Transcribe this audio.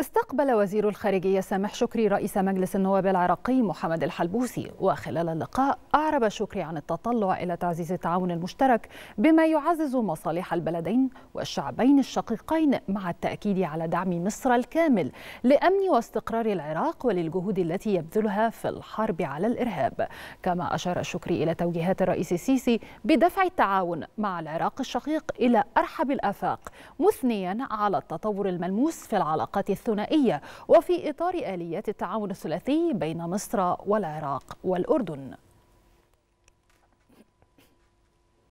استقبل وزير الخارجية سامح شكري رئيس مجلس النواب العراقي محمد الحلبوسي وخلال اللقاء أعرب شكري عن التطلع إلى تعزيز التعاون المشترك بما يعزز مصالح البلدين والشعبين الشقيقين مع التأكيد على دعم مصر الكامل لأمن واستقرار العراق وللجهود التي يبذلها في الحرب على الإرهاب كما أشار شكري إلى توجيهات الرئيس السيسي بدفع التعاون مع العراق الشقيق إلى أرحب الآفاق مثنيا على التطور الملموس في العلاقات الثنائية وفي إطار آليات التعاون الثلاثي بين مصر والعراق والأردن